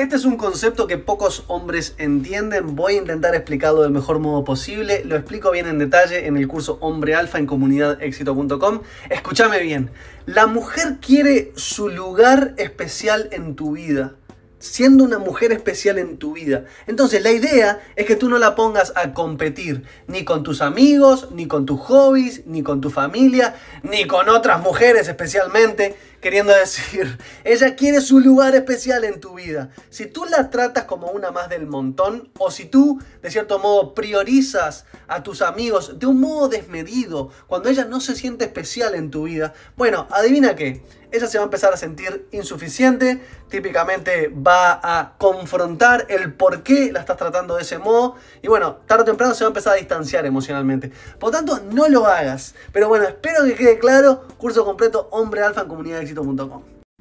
Este es un concepto que pocos hombres entienden, voy a intentar explicarlo del mejor modo posible, lo explico bien en detalle en el curso Hombre Alfa en comunidadexito.com. Escúchame bien, la mujer quiere su lugar especial en tu vida, siendo una mujer especial en tu vida. Entonces la idea es que tú no la pongas a competir ni con tus amigos, ni con tus hobbies, ni con tu familia, ni con otras mujeres especialmente queriendo decir, ella quiere su lugar especial en tu vida. Si tú la tratas como una más del montón, o si tú, de cierto modo, priorizas a tus amigos de un modo desmedido, cuando ella no se siente especial en tu vida, bueno, adivina qué, ella se va a empezar a sentir insuficiente, típicamente va a confrontar el por qué la estás tratando de ese modo, y bueno, tarde o temprano se va a empezar a distanciar emocionalmente. Por tanto, no lo hagas. Pero bueno, espero que quede claro, curso completo, hombre alfa en comunidad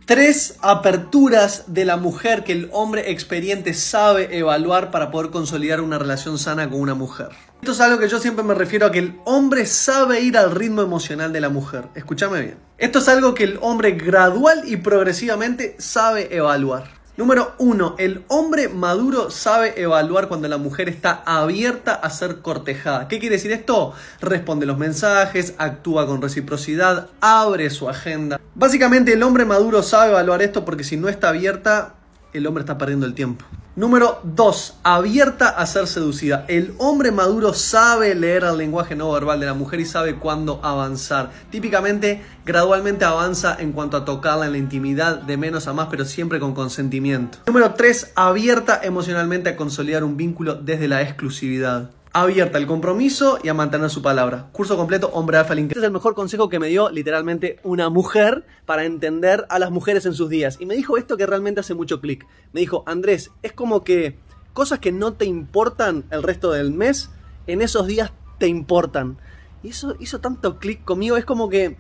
Tres aperturas de la mujer que el hombre experiente sabe evaluar para poder consolidar una relación sana con una mujer. Esto es algo que yo siempre me refiero a que el hombre sabe ir al ritmo emocional de la mujer. Escúchame bien. Esto es algo que el hombre gradual y progresivamente sabe evaluar. Número 1. El hombre maduro sabe evaluar cuando la mujer está abierta a ser cortejada. ¿Qué quiere decir esto? Responde los mensajes, actúa con reciprocidad, abre su agenda. Básicamente el hombre maduro sabe evaluar esto porque si no está abierta, el hombre está perdiendo el tiempo. Número 2. Abierta a ser seducida. El hombre maduro sabe leer el lenguaje no verbal de la mujer y sabe cuándo avanzar. Típicamente, gradualmente avanza en cuanto a tocarla en la intimidad, de menos a más, pero siempre con consentimiento. Número 3. Abierta emocionalmente a consolidar un vínculo desde la exclusividad abierta al compromiso y a mantener su palabra. Curso completo, hombre alfa LinkedIn. Este es el mejor consejo que me dio literalmente una mujer para entender a las mujeres en sus días. Y me dijo esto que realmente hace mucho clic. Me dijo, Andrés, es como que cosas que no te importan el resto del mes, en esos días te importan. Y eso hizo tanto clic conmigo, es como que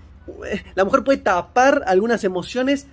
eh, la mujer puede tapar algunas emociones,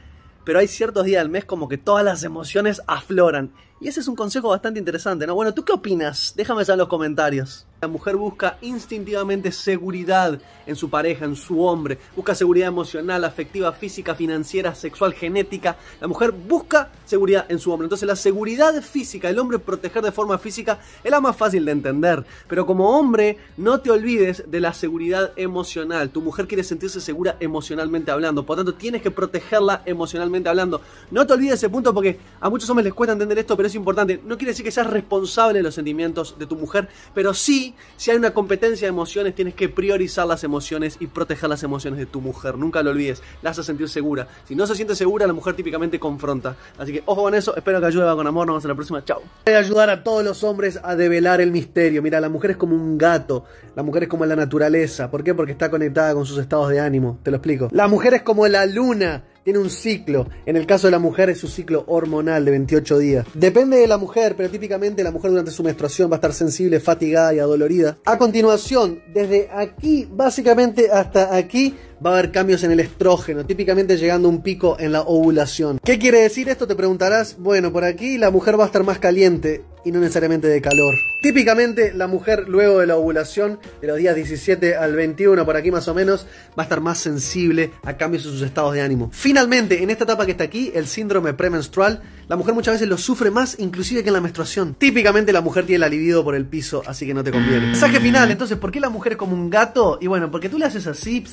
pero hay ciertos días del mes como que todas las emociones afloran. Y ese es un consejo bastante interesante, ¿no? Bueno, ¿tú qué opinas? Déjame saber en los comentarios. La mujer busca instintivamente seguridad en su pareja, en su hombre. Busca seguridad emocional, afectiva, física, financiera, sexual, genética. La mujer busca seguridad en su hombre. Entonces la seguridad física, el hombre proteger de forma física, es la más fácil de entender. Pero como hombre, no te olvides de la seguridad emocional. Tu mujer quiere sentirse segura emocionalmente hablando. Por lo tanto, tienes que protegerla emocionalmente hablando. No te olvides de ese punto porque a muchos hombres les cuesta entender esto, pero es importante. No quiere decir que seas responsable de los sentimientos de tu mujer, pero sí, si hay una competencia de emociones, tienes que priorizar las emociones y proteger las emociones de tu mujer. Nunca lo olvides, la haces sentir segura. Si no se siente segura, la mujer típicamente confronta. Así que ojo con eso, espero que ayude con amor. Nos vemos en la próxima. Chao. ayudar a todos los hombres a develar el misterio. Mira, la mujer es como un gato, la mujer es como la naturaleza. ¿Por qué? Porque está conectada con sus estados de ánimo. Te lo explico. La mujer es como la luna tiene un ciclo. En el caso de la mujer es su ciclo hormonal de 28 días. Depende de la mujer, pero típicamente la mujer durante su menstruación va a estar sensible, fatigada y adolorida. A continuación, desde aquí, básicamente hasta aquí, va a haber cambios en el estrógeno, típicamente llegando a un pico en la ovulación. ¿Qué quiere decir esto? Te preguntarás. Bueno, por aquí la mujer va a estar más caliente y no necesariamente de calor. Típicamente la mujer luego de la ovulación, de los días 17 al 21 por aquí más o menos, va a estar más sensible a cambios en sus estados de ánimo. Finalmente, en esta etapa que está aquí, el síndrome premenstrual, la mujer muchas veces lo sufre más inclusive que en la menstruación. Típicamente la mujer tiene la libido por el piso, así que no te conviene. Mensaje final, entonces, ¿por qué la mujer es como un gato? Y bueno, porque tú le haces así...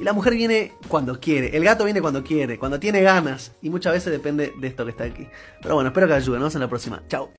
Y la mujer viene cuando quiere, el gato viene cuando quiere, cuando tiene ganas. Y muchas veces depende de esto que está aquí. Pero bueno, espero que ayude. Nos vemos en la próxima. Chao.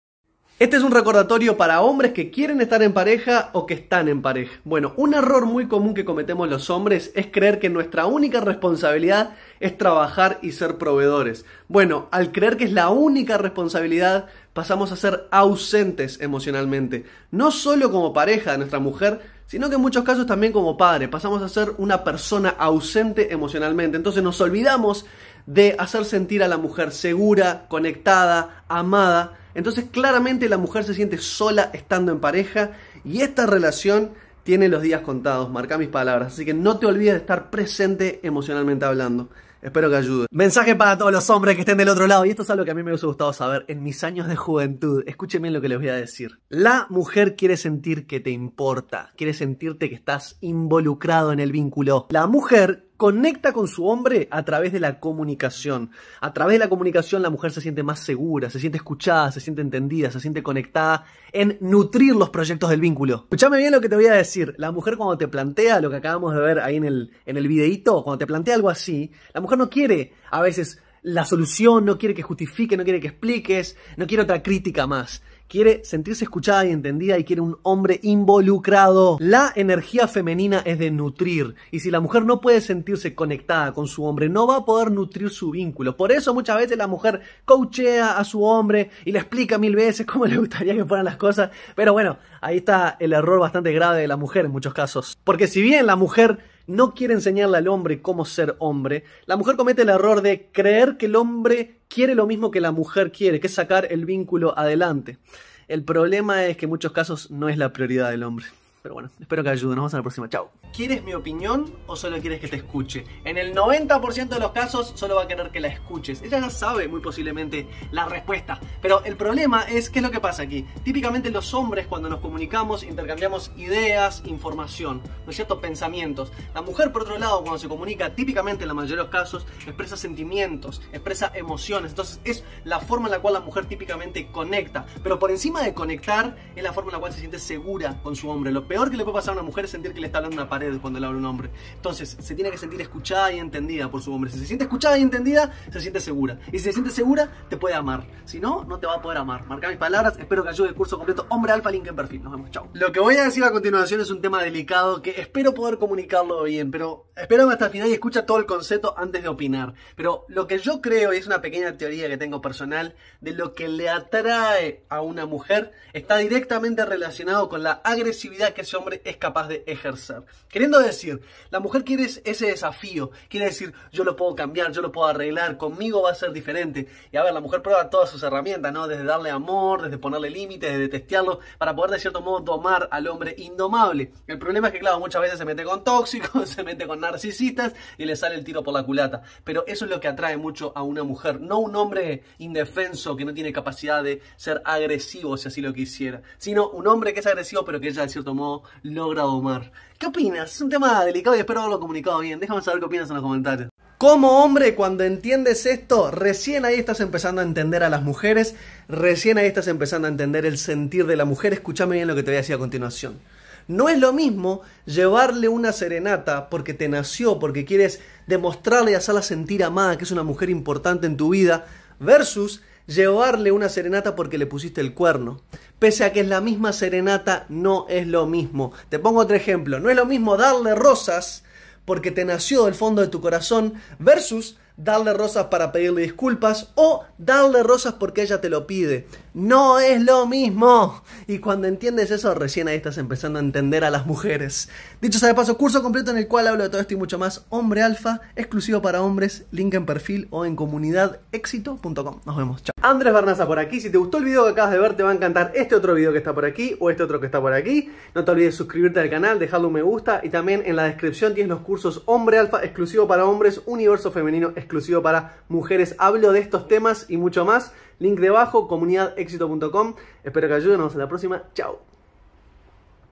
Este es un recordatorio para hombres que quieren estar en pareja o que están en pareja. Bueno, un error muy común que cometemos los hombres es creer que nuestra única responsabilidad es trabajar y ser proveedores. Bueno, al creer que es la única responsabilidad, pasamos a ser ausentes emocionalmente. No solo como pareja de nuestra mujer, sino que en muchos casos también como padre pasamos a ser una persona ausente emocionalmente. Entonces nos olvidamos de hacer sentir a la mujer segura, conectada, amada. Entonces claramente la mujer se siente sola estando en pareja y esta relación tiene los días contados, marca mis palabras. Así que no te olvides de estar presente emocionalmente hablando. Espero que ayude. Mensaje para todos los hombres que estén del otro lado. Y esto es algo que a mí me hubiese gustado saber en mis años de juventud. Escuchen bien lo que les voy a decir. La mujer quiere sentir que te importa. Quiere sentirte que estás involucrado en el vínculo. La mujer conecta con su hombre a través de la comunicación. A través de la comunicación la mujer se siente más segura, se siente escuchada, se siente entendida, se siente conectada en nutrir los proyectos del vínculo. escúchame bien lo que te voy a decir. La mujer cuando te plantea lo que acabamos de ver ahí en el, en el videíto, cuando te plantea algo así, la mujer no quiere a veces la solución, no quiere que justifique, no quiere que expliques, no quiere otra crítica más quiere sentirse escuchada y entendida y quiere un hombre involucrado. La energía femenina es de nutrir y si la mujer no puede sentirse conectada con su hombre, no va a poder nutrir su vínculo. Por eso muchas veces la mujer coachea a su hombre y le explica mil veces cómo le gustaría que fueran las cosas, pero bueno, ahí está el error bastante grave de la mujer en muchos casos. Porque si bien la mujer no quiere enseñarle al hombre cómo ser hombre, la mujer comete el error de creer que el hombre quiere lo mismo que la mujer quiere, que es sacar el vínculo adelante. El problema es que en muchos casos no es la prioridad del hombre. Pero bueno, espero que ayude. Nos vemos en la próxima. Chao. ¿Quieres mi opinión o solo quieres que te escuche? En el 90% de los casos solo va a querer que la escuches. Ella ya sabe muy posiblemente la respuesta. Pero el problema es qué es lo que pasa aquí. Típicamente los hombres cuando nos comunicamos intercambiamos ideas, información, ¿no es cierto? Pensamientos. La mujer por otro lado cuando se comunica típicamente en la mayoría de los casos expresa sentimientos, expresa emociones. Entonces es la forma en la cual la mujer típicamente conecta. Pero por encima de conectar es la forma en la cual se siente segura con su hombre. Lo peor que le puede pasar a una mujer es sentir que le está hablando una pared cuando le habla un hombre. Entonces, se tiene que sentir escuchada y entendida por su hombre. Si se siente escuchada y entendida, se siente segura. Y si se siente segura, te puede amar. Si no, no te va a poder amar. Marca mis palabras, espero que ayude el curso completo Hombre Alfa Link en perfil. Nos vemos, chao. Lo que voy a decir a continuación es un tema delicado que espero poder comunicarlo bien, pero espérame hasta el final y escucha todo el concepto antes de opinar. Pero lo que yo creo, y es una pequeña teoría que tengo personal, de lo que le atrae a una mujer está directamente relacionado con la agresividad que ese hombre es capaz de ejercer. Queriendo decir, la mujer quiere ese desafío, quiere decir, yo lo puedo cambiar, yo lo puedo arreglar, conmigo va a ser diferente. Y a ver, la mujer prueba todas sus herramientas, ¿no? Desde darle amor, desde ponerle límites, desde testearlo, para poder de cierto modo domar al hombre indomable. El problema es que, claro, muchas veces se mete con tóxicos, se mete con narcisistas y le sale el tiro por la culata. Pero eso es lo que atrae mucho a una mujer, no un hombre indefenso que no tiene capacidad de ser agresivo si así lo quisiera, sino un hombre que es agresivo pero que ella de cierto modo logra domar. ¿Qué opinas? Es un tema delicado y espero haberlo comunicado bien. Déjame saber qué opinas en los comentarios. Como hombre, cuando entiendes esto, recién ahí estás empezando a entender a las mujeres, recién ahí estás empezando a entender el sentir de la mujer. Escúchame bien lo que te voy a decir a continuación. No es lo mismo llevarle una serenata porque te nació, porque quieres demostrarle y hacerla sentir amada, que es una mujer importante en tu vida, versus llevarle una serenata porque le pusiste el cuerno. Pese a que es la misma serenata, no es lo mismo. Te pongo otro ejemplo. No es lo mismo darle rosas porque te nació del fondo de tu corazón versus darle rosas para pedirle disculpas o darle rosas porque ella te lo pide. No es lo mismo. Y cuando entiendes eso, recién ahí estás empezando a entender a las mujeres. Dicho sea de paso, curso completo en el cual hablo de todo esto y mucho más. Hombre Alfa, exclusivo para hombres, link en perfil o en comunidadexito.com. Nos vemos, chao. Andrés Barnaza por aquí. Si te gustó el video que acabas de ver, te va a encantar este otro video que está por aquí o este otro que está por aquí. No te olvides suscribirte al canal, dejarle un me gusta y también en la descripción tienes los cursos Hombre Alfa, exclusivo para hombres, Universo Femenino, exclusivo para mujeres. Hablo de estos temas y mucho más Link debajo, comunidadexito.com. Espero que ayuden. Nos vemos en la próxima. Chao.